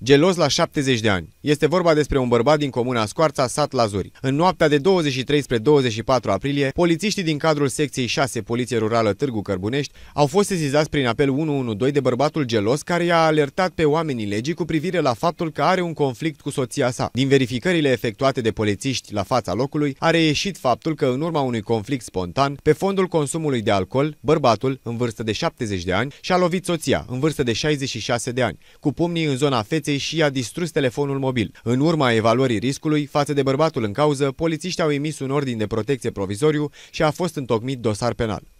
gelos la 70 de ani. Este vorba despre un bărbat din comuna Scoarța, sat Lazuri. În noaptea de 23 spre 24 aprilie, polițiștii din cadrul secției 6 Poliție Rurală Târgu Cărbunești au fost sezizați prin apel 112 de bărbatul gelos care i-a alertat pe oamenii legii cu privire la faptul că are un conflict cu soția sa. Din verificările efectuate de polițiști la fața locului, a reieșit faptul că în urma unui conflict spontan, pe fondul consumului de alcool, bărbatul, în vârstă de 70 de ani, și-a lovit soția, în vârstă de 66 de ani, cu pumnii în zona feței și i-a distrus telefonul mobil automobil. În urma evaluării riscului, față de bărbatul în cauză, polițiștii au emis un ordin de protecție provizoriu și a fost întocmit dosar penal.